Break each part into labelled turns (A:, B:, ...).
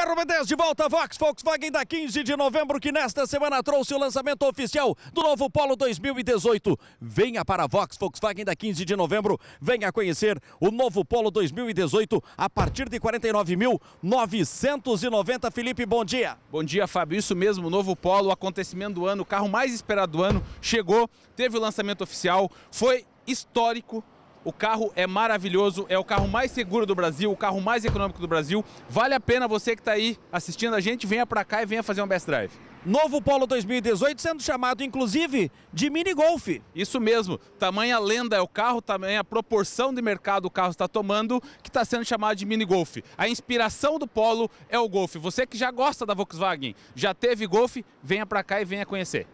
A: Carro B10 de volta, Vox Volkswagen da 15 de novembro, que nesta semana trouxe o lançamento oficial do novo Polo 2018. Venha para a Vox Volkswagen da 15 de novembro, venha conhecer o novo Polo 2018 a partir de 49.990.
B: Felipe, bom dia. Bom dia, Fábio. Isso mesmo, o novo Polo, o acontecimento do ano, o carro mais esperado do ano, chegou, teve o lançamento oficial, foi histórico o carro é maravilhoso, é o carro mais seguro do Brasil, o carro mais econômico do Brasil. Vale a pena você que está aí assistindo a gente, venha para cá e venha fazer um best drive. Novo Polo 2018 sendo chamado inclusive de mini golf. Isso mesmo, tamanha lenda é o carro, tamanha proporção de mercado o carro está tomando que está sendo chamado de mini golf. A inspiração do Polo é o Golf. Você que já gosta da Volkswagen, já teve Golf, venha para cá e venha conhecer.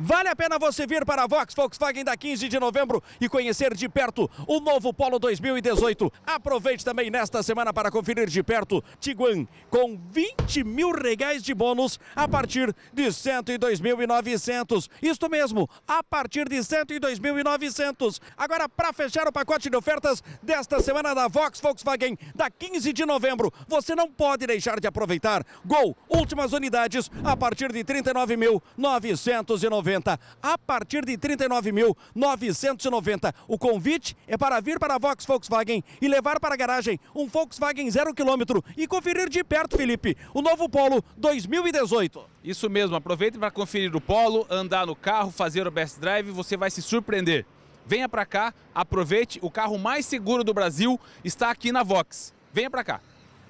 A: Vale a pena você vir para a Vox Volkswagen da 15 de novembro e conhecer de perto o novo Polo 2018. Aproveite também nesta semana para conferir de perto Tiguan com 20 mil reais de bônus a partir de 102.900. Isto mesmo, a partir de 102.900. Agora, para fechar o pacote de ofertas desta semana da Vox Volkswagen da 15 de novembro, você não pode deixar de aproveitar. Gol, últimas unidades a partir de 39.990 a partir de 39.990. O convite é para vir para a Vox Volkswagen e levar para a garagem um Volkswagen 0 km e conferir de perto, Felipe,
B: o novo Polo 2018. Isso mesmo, aproveite para conferir o Polo, andar no carro, fazer o best drive, você vai se surpreender. Venha para cá, aproveite, o carro mais seguro do Brasil está aqui na Vox. Venha para cá.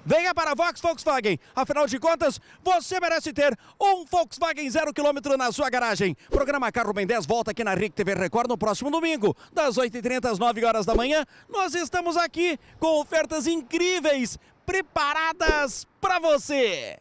B: Venha para a Vox Volkswagen.
A: Afinal de contas, você merece ter um Volkswagen zero quilômetro na sua garagem. Programa Carro Bem 10 volta aqui na RIC TV Record no próximo domingo, das 8h30 às 9 horas da manhã. Nós estamos aqui com ofertas incríveis preparadas para você.